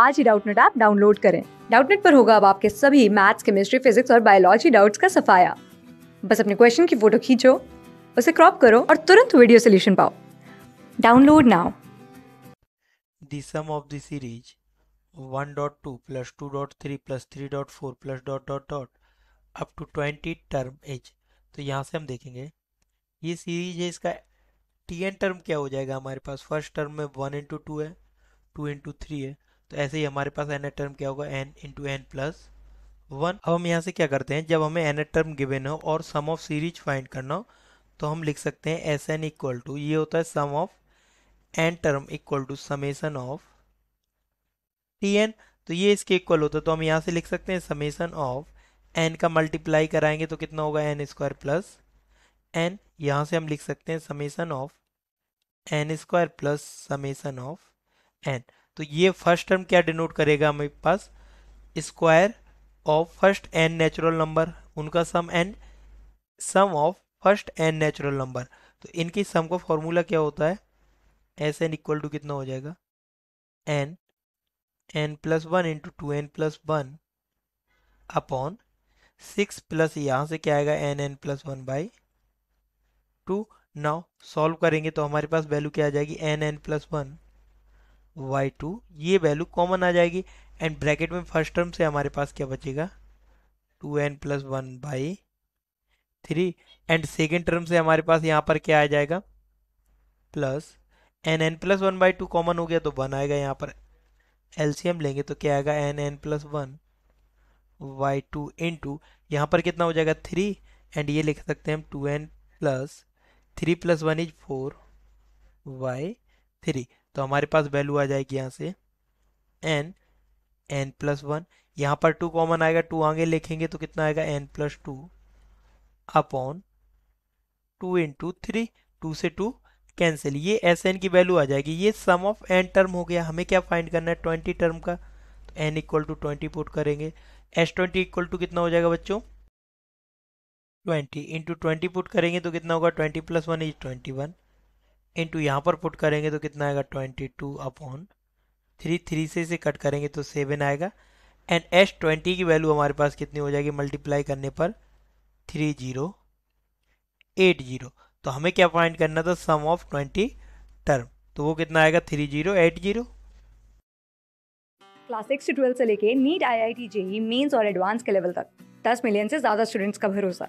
आज ही Doubtnut app download करें डाउटनेट पर होगा अब आपके सभी मैथ्स केमिस्ट्री फिजिक्स और बायोलॉजी डाउट्स का सफाया बस अपने क्वेश्चन की फोटो खींचो उसे क्रॉप करो और तुरंत वीडियो सोल्यूशन पाओ download now the sum of the series 1.2 plus 2.3 plus 3.4 plus dot dot dot up to 20 term h तो यहाँ से हम देखेंगे ये सीरीज है इसका टी एन टर्म क्या हो जाएगा हमारे पास फर्स्ट टर्म में वन इंटू टू है टू इंटू थ्री है तो ऐसे ही हमारे पास एन टर्म क्या होगा N into N plus one अब हम यहाँ से क्या करते हैं जब हमें एन टर्म गिवेन हो और सम ऑफ सीरीज फाइंड करना हो तो हम लिख सकते हैं एस एन इक्वल टू ये होता है sum of N term equal to summation of T N तो ये इसके इक्वल होता है तो हम यहाँ से लिख सकते हैं समेसन ऑफ एन का मल्टीप्लाई कराएंगे तो कितना होगा एन स्क्वायर प्लस एन यहाँ से हम लिख सकते हैं summation of N square plus summation of N तो ये फर्स्ट टर्म क्या डिनोट करेगा हमारे पास square of first N natural number उनका sum and sum of first N natural number तो इनकी सम का फॉर्मूला क्या होता है एस एन इक्वल टू कितना हो जाएगा N N plus one into two N plus one upon six plus यहाँ से क्या आएगा N N plus one by two now solve करेंगे तो हमारे पास वैल्यू क्या आ जाएगी N N plus one by two ये वैल्यू कॉमन आ जाएगी एंड ब्रैकेट में फर्स्ट टर्म से हमारे पास क्या बचेगा two N plus one by three and second term से हमारे पास यहाँ पर क्या आ जाएगा plus N N plus one by two common हो गया तो वन आएगा यहाँ पर एलसीएम लेंगे तो क्या आएगा N N plus one by two into यहाँ पर कितना हो जाएगा थ्री एंड ये लिख सकते हैं हम two N plus three plus one is four by three तो हमारे पास वैल्यू आ जाएगी यहाँ से एन एन प्लस वन यहाँ पर टू कॉमन आएगा टू आगे लिखेंगे तो कितना आएगा N plus two upon two into three two से टू कैंसिल ये एस एन की वैल्यू आ जाएगी ये सम ऑफ एन टर्म हो गया हमें क्या फाइंड करना है ट्वेंटी टर्म का तो N equal to twenty put करेंगे एस ट्वेंटी इक्वल टू कितना हो जाएगा बच्चों ट्वेंटी इंटू ट्वेंटी पुट करेंगे तो कितना होगा twenty plus one is twenty one into यहाँ पर पुट करेंगे तो कितना आएगा twenty two upon three three से इसे कट करेंगे तो सेवन आएगा एंड एस ट्वेंटी की वैल्यू हमारे पास कितनी हो जाएगी मल्टीप्लाई करने पर थ्री जीरो एट जीरो तो हमें क्या फाइंड करना था सम ऑफ ट्वेंटी टर्म तो वो कितना आएगा three zero eight zero class six से ट्वेल्थ से लेके NEET I I T JEE Mains और एडवांस के लेवल तक दस मिलियन से ज़्यादा स्टूडेंट्स का भरोसा